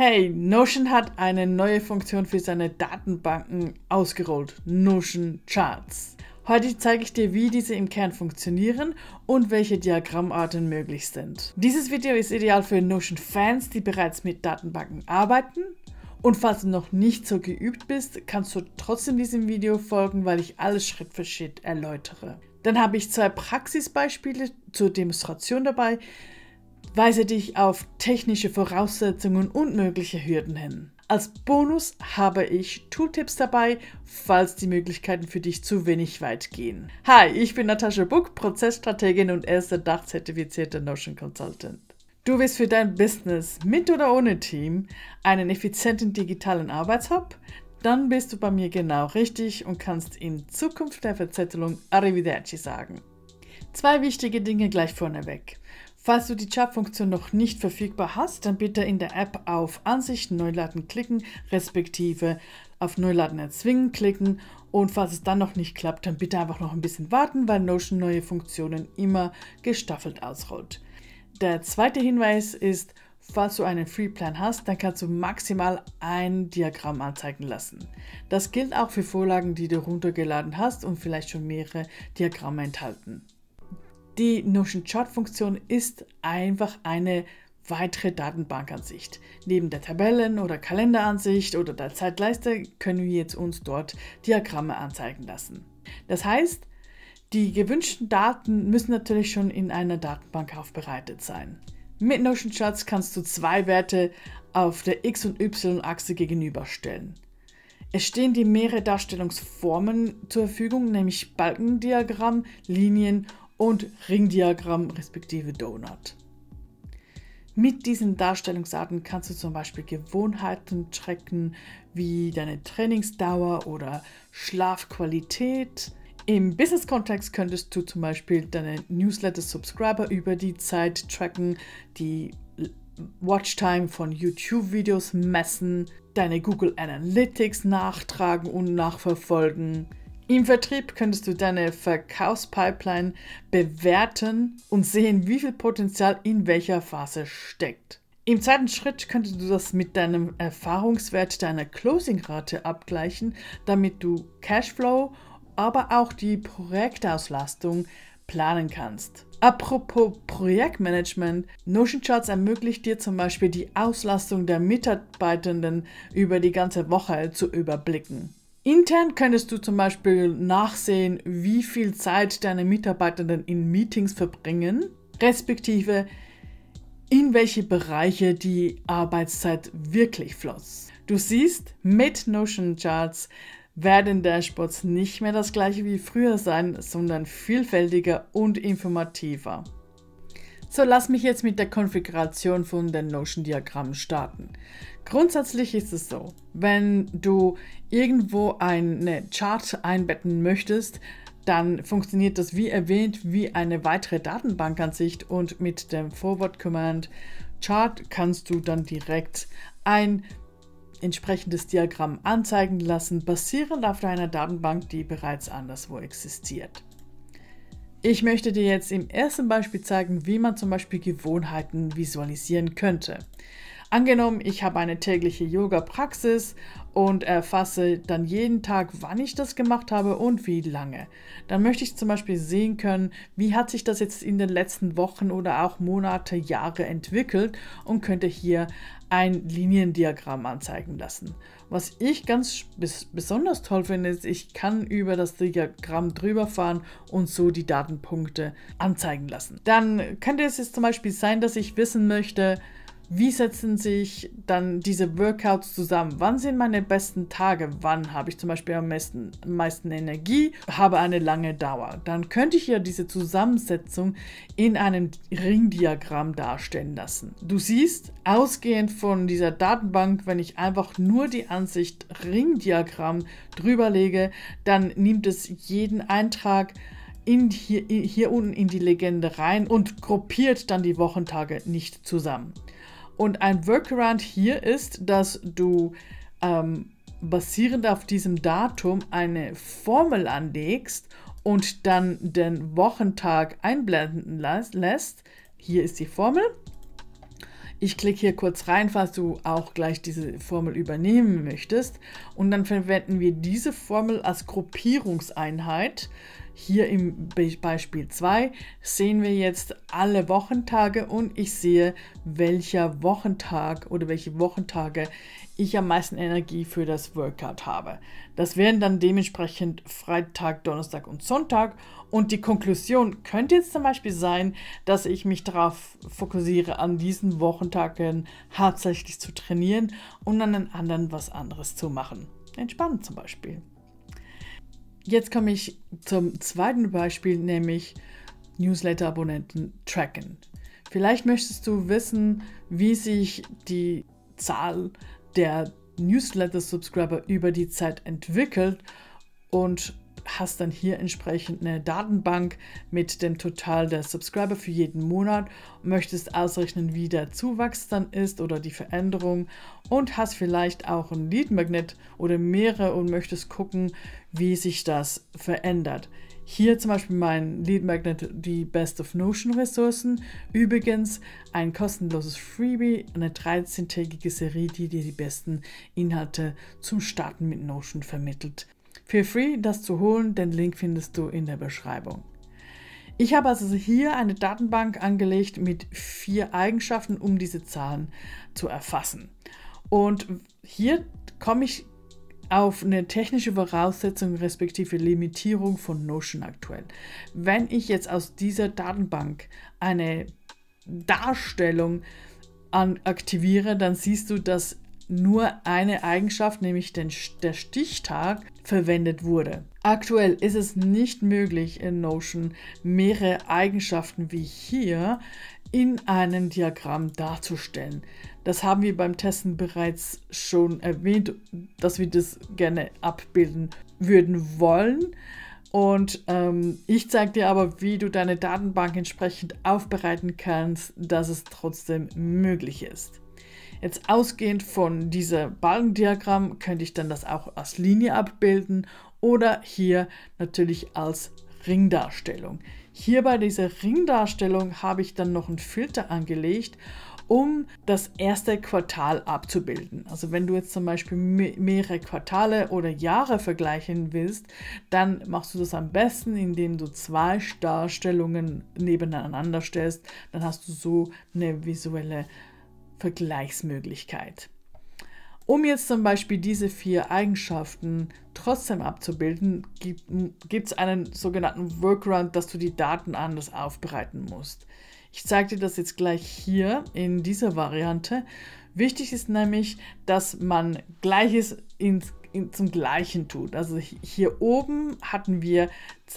Hey, Notion hat eine neue Funktion für seine Datenbanken ausgerollt, Notion Charts. Heute zeige ich dir, wie diese im Kern funktionieren und welche Diagrammarten möglich sind. Dieses Video ist ideal für Notion-Fans, die bereits mit Datenbanken arbeiten. Und falls du noch nicht so geübt bist, kannst du trotzdem diesem Video folgen, weil ich alles Schritt für Schritt erläutere. Dann habe ich zwei Praxisbeispiele zur Demonstration dabei, weise dich auf technische Voraussetzungen und mögliche Hürden hin. Als Bonus habe ich Tooltips dabei, falls die Möglichkeiten für dich zu wenig weit gehen. Hi, ich bin Natascha Buck, Prozessstrategin und erste Dachzertifizierte Notion Consultant. Du willst für dein Business mit oder ohne Team einen effizienten digitalen Arbeitshub? Dann bist du bei mir genau richtig und kannst in Zukunft der Verzettelung Arrivederci sagen. Zwei wichtige Dinge gleich vorneweg. Falls du die Chat-Funktion noch nicht verfügbar hast, dann bitte in der App auf Ansicht Neuladen klicken, respektive auf Neuladen erzwingen klicken. Und falls es dann noch nicht klappt, dann bitte einfach noch ein bisschen warten, weil Notion neue Funktionen immer gestaffelt ausrollt. Der zweite Hinweis ist, falls du einen Freeplan hast, dann kannst du maximal ein Diagramm anzeigen lassen. Das gilt auch für Vorlagen, die du runtergeladen hast und vielleicht schon mehrere Diagramme enthalten. Die Notion Chart-Funktion ist einfach eine weitere Datenbankansicht. Neben der Tabellen- oder Kalenderansicht oder der Zeitleiste können wir jetzt uns dort Diagramme anzeigen lassen. Das heißt, die gewünschten Daten müssen natürlich schon in einer Datenbank aufbereitet sein. Mit Notion Charts kannst du zwei Werte auf der X- und Y-Achse gegenüberstellen. Es stehen dir mehrere Darstellungsformen zur Verfügung, nämlich Balkendiagramm, Linien und Ringdiagramm respektive Donut. Mit diesen Darstellungsarten kannst du zum Beispiel Gewohnheiten tracken, wie deine Trainingsdauer oder Schlafqualität. Im Business-Kontext könntest du zum Beispiel deine Newsletter-Subscriber über die Zeit tracken, die Watchtime von YouTube-Videos messen, deine Google Analytics nachtragen und nachverfolgen, im Vertrieb könntest du deine Verkaufspipeline bewerten und sehen, wie viel Potenzial in welcher Phase steckt. Im zweiten Schritt könntest du das mit deinem Erfahrungswert deiner Closingrate abgleichen, damit du Cashflow, aber auch die Projektauslastung planen kannst. Apropos Projektmanagement, Notion Charts ermöglicht dir zum Beispiel die Auslastung der Mitarbeitenden über die ganze Woche zu überblicken. Intern könntest du zum Beispiel nachsehen, wie viel Zeit deine Mitarbeitenden in Meetings verbringen, respektive in welche Bereiche die Arbeitszeit wirklich floss. Du siehst, mit Notion Charts werden Dashboards nicht mehr das gleiche wie früher sein, sondern vielfältiger und informativer. So lass mich jetzt mit der Konfiguration von den Notion-Diagrammen starten. Grundsätzlich ist es so, wenn du irgendwo eine Chart einbetten möchtest, dann funktioniert das wie erwähnt wie eine weitere Datenbankansicht und mit dem Forward Command Chart kannst du dann direkt ein entsprechendes Diagramm anzeigen lassen, basierend auf deiner Datenbank, die bereits anderswo existiert. Ich möchte dir jetzt im ersten Beispiel zeigen, wie man zum Beispiel Gewohnheiten visualisieren könnte. Angenommen, ich habe eine tägliche Yoga-Praxis und erfasse dann jeden Tag, wann ich das gemacht habe und wie lange. Dann möchte ich zum Beispiel sehen können, wie hat sich das jetzt in den letzten Wochen oder auch Monate, Jahre entwickelt und könnte hier ein Liniendiagramm anzeigen lassen. Was ich ganz besonders toll finde, ist, ich kann über das Diagramm drüber fahren und so die Datenpunkte anzeigen lassen. Dann könnte es jetzt zum Beispiel sein, dass ich wissen möchte, wie setzen sich dann diese Workouts zusammen? Wann sind meine besten Tage? Wann habe ich zum Beispiel am meisten, am meisten Energie? Habe eine lange Dauer? Dann könnte ich ja diese Zusammensetzung in einem Ringdiagramm darstellen lassen. Du siehst, ausgehend von dieser Datenbank, wenn ich einfach nur die Ansicht Ringdiagramm drüber lege, dann nimmt es jeden Eintrag in hier, hier unten in die Legende rein und gruppiert dann die Wochentage nicht zusammen. Und ein Workaround hier ist, dass du ähm, basierend auf diesem Datum eine Formel anlegst und dann den Wochentag einblenden lässt. Hier ist die Formel. Ich klicke hier kurz rein, falls du auch gleich diese Formel übernehmen möchtest. Und dann verwenden wir diese Formel als Gruppierungseinheit. Hier im Beispiel 2 sehen wir jetzt alle Wochentage und ich sehe, welcher Wochentag oder welche Wochentage ich am meisten Energie für das Workout habe. Das wären dann dementsprechend Freitag, Donnerstag und Sonntag. Und die Konklusion könnte jetzt zum Beispiel sein, dass ich mich darauf fokussiere, an diesen Wochentagen hauptsächlich zu trainieren und an den anderen was anderes zu machen. Entspannen zum Beispiel. Jetzt komme ich zum zweiten Beispiel, nämlich Newsletter-Abonnenten tracken. Vielleicht möchtest du wissen, wie sich die Zahl der Newsletter-Subscriber über die Zeit entwickelt und hast dann hier entsprechend eine Datenbank mit dem Total der Subscriber für jeden Monat, möchtest ausrechnen, wie der Zuwachs dann ist oder die Veränderung und hast vielleicht auch ein Lead Magnet oder mehrere und möchtest gucken, wie sich das verändert. Hier zum Beispiel mein Lead Magnet, die Best of Notion Ressourcen. Übrigens ein kostenloses Freebie, eine 13-tägige Serie, die dir die besten Inhalte zum Starten mit Notion vermittelt. Feel free, das zu holen, den Link findest du in der Beschreibung. Ich habe also hier eine Datenbank angelegt mit vier Eigenschaften, um diese Zahlen zu erfassen. Und hier komme ich auf eine technische Voraussetzung respektive Limitierung von Notion aktuell. Wenn ich jetzt aus dieser Datenbank eine Darstellung aktiviere, dann siehst du, dass nur eine Eigenschaft, nämlich den, der Stichtag, verwendet wurde. Aktuell ist es nicht möglich, in Notion mehrere Eigenschaften wie hier in einem Diagramm darzustellen. Das haben wir beim Testen bereits schon erwähnt, dass wir das gerne abbilden würden wollen. Und ähm, ich zeige dir aber, wie du deine Datenbank entsprechend aufbereiten kannst, dass es trotzdem möglich ist. Jetzt ausgehend von diesem Balkendiagramm könnte ich dann das auch als Linie abbilden oder hier natürlich als Ringdarstellung. Hier bei dieser Ringdarstellung habe ich dann noch einen Filter angelegt, um das erste Quartal abzubilden. Also wenn du jetzt zum Beispiel mehrere Quartale oder Jahre vergleichen willst, dann machst du das am besten, indem du zwei Darstellungen nebeneinander stellst. Dann hast du so eine visuelle Vergleichsmöglichkeit. Um jetzt zum Beispiel diese vier Eigenschaften trotzdem abzubilden, gibt es einen sogenannten Workaround, dass du die Daten anders aufbereiten musst. Ich zeige dir das jetzt gleich hier in dieser Variante. Wichtig ist nämlich, dass man Gleiches ins, zum Gleichen tut. Also hier oben hatten wir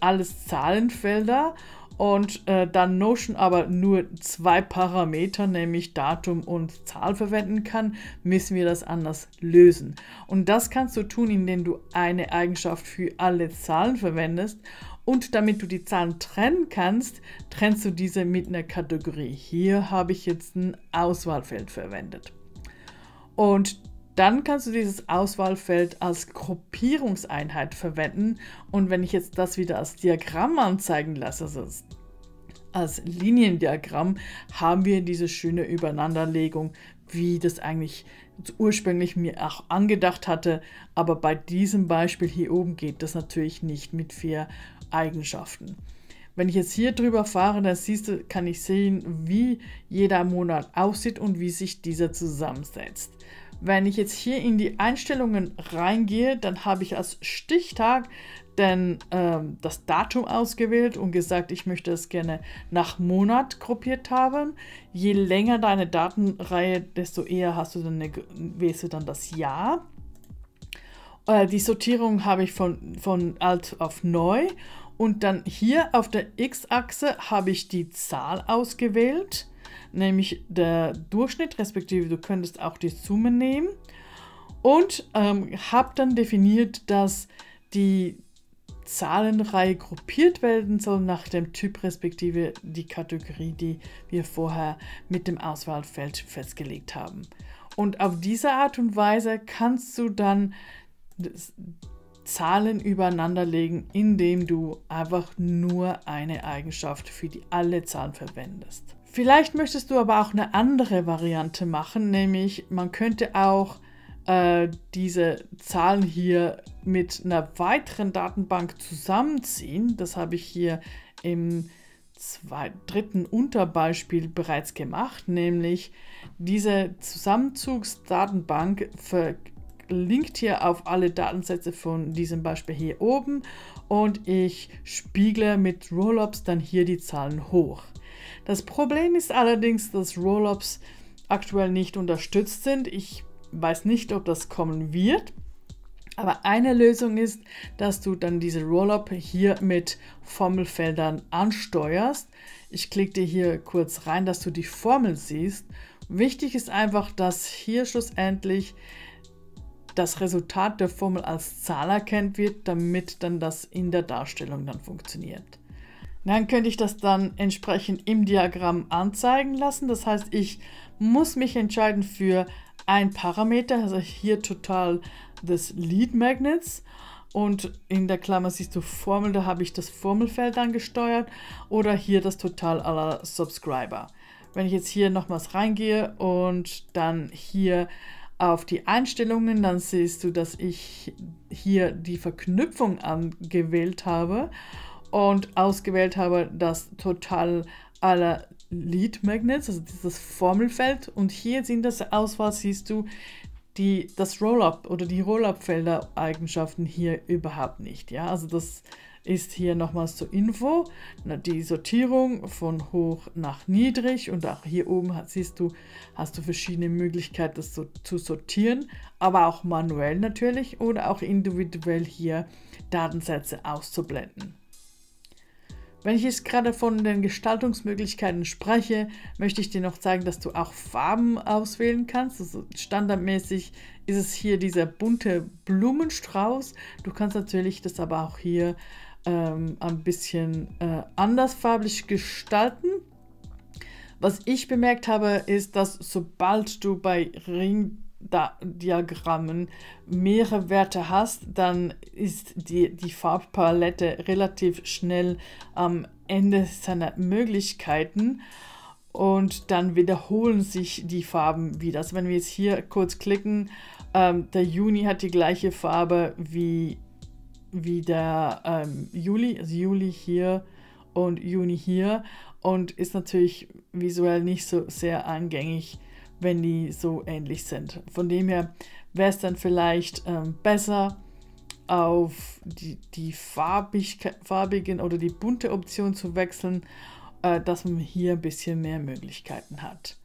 alles Zahlenfelder und äh, dann Notion aber nur zwei Parameter, nämlich Datum und Zahl verwenden kann, müssen wir das anders lösen. Und das kannst du tun, indem du eine Eigenschaft für alle Zahlen verwendest und damit du die Zahlen trennen kannst, trennst du diese mit einer Kategorie. Hier habe ich jetzt ein Auswahlfeld verwendet. Und dann kannst du dieses Auswahlfeld als Gruppierungseinheit verwenden. Und wenn ich jetzt das wieder als Diagramm anzeigen lasse, also als Liniendiagramm, haben wir diese schöne Übereinanderlegung, wie das eigentlich ursprünglich mir auch angedacht hatte. Aber bei diesem Beispiel hier oben geht das natürlich nicht mit vier Eigenschaften. Wenn ich jetzt hier drüber fahre, dann siehst du, kann ich sehen, wie jeder Monat aussieht und wie sich dieser zusammensetzt. Wenn ich jetzt hier in die Einstellungen reingehe, dann habe ich als Stichtag denn ähm, das Datum ausgewählt und gesagt, ich möchte es gerne nach Monat gruppiert haben. Je länger deine Datenreihe, desto eher hast du dann eine, wählst du dann das Jahr. Äh, die Sortierung habe ich von, von alt auf neu und dann hier auf der X-Achse habe ich die Zahl ausgewählt nämlich der Durchschnitt, respektive du könntest auch die Summe nehmen und ähm, habe dann definiert, dass die Zahlenreihe gruppiert werden soll nach dem Typ respektive die Kategorie, die wir vorher mit dem Auswahlfeld festgelegt haben. Und auf diese Art und Weise kannst du dann Zahlen übereinander legen, indem du einfach nur eine Eigenschaft für die alle Zahlen verwendest. Vielleicht möchtest du aber auch eine andere Variante machen, nämlich man könnte auch äh, diese Zahlen hier mit einer weiteren Datenbank zusammenziehen. Das habe ich hier im zwei, dritten Unterbeispiel bereits gemacht, nämlich diese Zusammenzugsdatenbank verlinkt hier auf alle Datensätze von diesem Beispiel hier oben und ich spiegle mit Rollups dann hier die Zahlen hoch. Das Problem ist allerdings, dass Rollups aktuell nicht unterstützt sind. Ich weiß nicht, ob das kommen wird. Aber eine Lösung ist, dass du dann diese Rollup hier mit Formelfeldern ansteuerst. Ich klicke dir hier kurz rein, dass du die Formel siehst. Wichtig ist einfach, dass hier schlussendlich das Resultat der Formel als Zahl erkannt wird, damit dann das in der Darstellung dann funktioniert. Dann könnte ich das dann entsprechend im Diagramm anzeigen lassen. Das heißt, ich muss mich entscheiden für ein Parameter, also hier total des Lead Magnets. Und in der Klammer siehst du Formel, da habe ich das Formelfeld angesteuert oder hier das Total aller Subscriber. Wenn ich jetzt hier nochmals reingehe und dann hier auf die Einstellungen, dann siehst du, dass ich hier die Verknüpfung angewählt habe und ausgewählt habe das Total aller Lead Magnets, also dieses Formelfeld. Und hier sind das Auswahl siehst du die, das Rollup oder die roll felder eigenschaften hier überhaupt nicht. Ja, also das ist hier nochmals zur Info die Sortierung von hoch nach niedrig und auch hier oben hast, siehst du, hast du verschiedene Möglichkeiten, das so, zu sortieren, aber auch manuell natürlich oder auch individuell hier Datensätze auszublenden. Wenn ich jetzt gerade von den Gestaltungsmöglichkeiten spreche, möchte ich dir noch zeigen, dass du auch Farben auswählen kannst. Also standardmäßig ist es hier dieser bunte Blumenstrauß. Du kannst natürlich das aber auch hier ähm, ein bisschen äh, farblich gestalten. Was ich bemerkt habe, ist, dass sobald du bei Ring Diagrammen mehrere Werte hast, dann ist die, die Farbpalette relativ schnell am Ende seiner Möglichkeiten und dann wiederholen sich die Farben wieder. Also wenn wir jetzt hier kurz klicken, ähm, der Juni hat die gleiche Farbe wie, wie der ähm, Juli, also Juli hier und Juni hier und ist natürlich visuell nicht so sehr angängig wenn die so ähnlich sind. Von dem her wäre es dann vielleicht ähm, besser, auf die, die farbig, farbigen oder die bunte Option zu wechseln, äh, dass man hier ein bisschen mehr Möglichkeiten hat.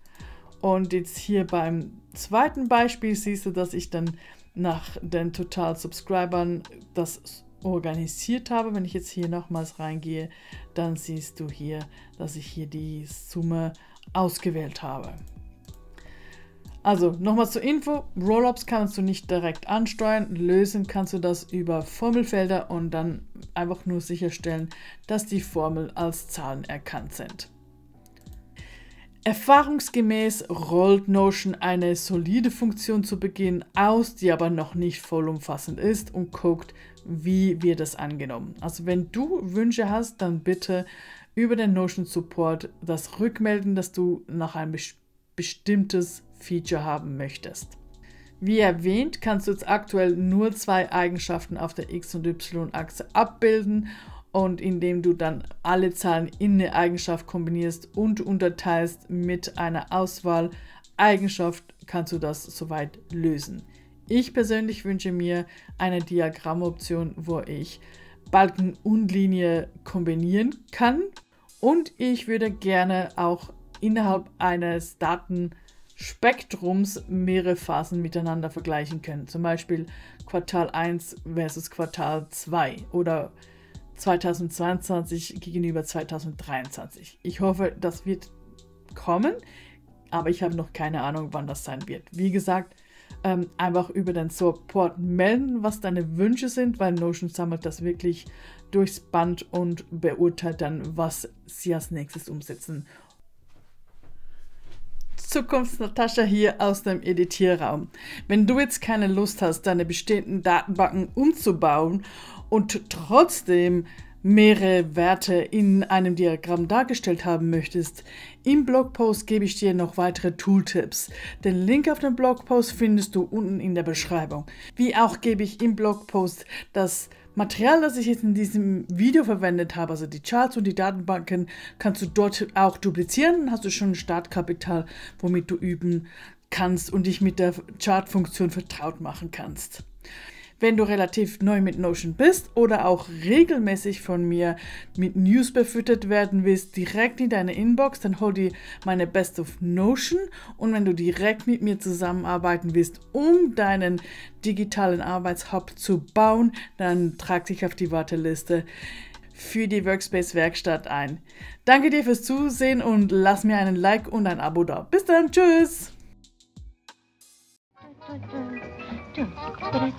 Und jetzt hier beim zweiten Beispiel siehst du, dass ich dann nach den Total Subscribern das organisiert habe. Wenn ich jetzt hier nochmals reingehe, dann siehst du hier, dass ich hier die Summe ausgewählt habe. Also nochmal zur Info, Rollups kannst du nicht direkt ansteuern, lösen kannst du das über Formelfelder und dann einfach nur sicherstellen, dass die Formel als Zahlen erkannt sind. Erfahrungsgemäß rollt Notion eine solide Funktion zu Beginn aus, die aber noch nicht vollumfassend ist und guckt, wie wird das angenommen. Also wenn du Wünsche hast, dann bitte über den Notion Support das rückmelden, dass du nach einem bestimmtes Feature haben möchtest. Wie erwähnt, kannst du jetzt aktuell nur zwei Eigenschaften auf der X- und Y-Achse abbilden und indem du dann alle Zahlen in eine Eigenschaft kombinierst und unterteilst mit einer Auswahl Eigenschaft, kannst du das soweit lösen. Ich persönlich wünsche mir eine Diagrammoption, wo ich Balken und Linie kombinieren kann und ich würde gerne auch innerhalb eines Daten Spektrums mehrere Phasen miteinander vergleichen können. Zum Beispiel Quartal 1 versus Quartal 2 oder 2022 gegenüber 2023. Ich hoffe, das wird kommen, aber ich habe noch keine Ahnung, wann das sein wird. Wie gesagt, ähm, einfach über den Support melden, was deine Wünsche sind, weil Notion sammelt das wirklich durchs Band und beurteilt dann, was sie als nächstes umsetzen Zukunftsnatascha hier aus dem Editierraum. Wenn du jetzt keine Lust hast, deine bestehenden Datenbanken umzubauen und trotzdem mehrere Werte in einem Diagramm dargestellt haben möchtest, im Blogpost gebe ich dir noch weitere Tooltips. Den Link auf den Blogpost findest du unten in der Beschreibung. Wie auch gebe ich im Blogpost das Material, das ich jetzt in diesem Video verwendet habe, also die Charts und die Datenbanken, kannst du dort auch duplizieren. Dann hast du schon ein Startkapital, womit du üben kannst und dich mit der Chart-Funktion vertraut machen kannst. Wenn du relativ neu mit Notion bist oder auch regelmäßig von mir mit News befüttert werden willst, direkt in deine Inbox, dann hol dir meine Best of Notion und wenn du direkt mit mir zusammenarbeiten willst, um deinen digitalen Arbeitshub zu bauen, dann trag dich auf die Warteliste für die Workspace Werkstatt ein. Danke dir fürs Zusehen und lass mir einen Like und ein Abo da. Bis dann, tschüss! Boom.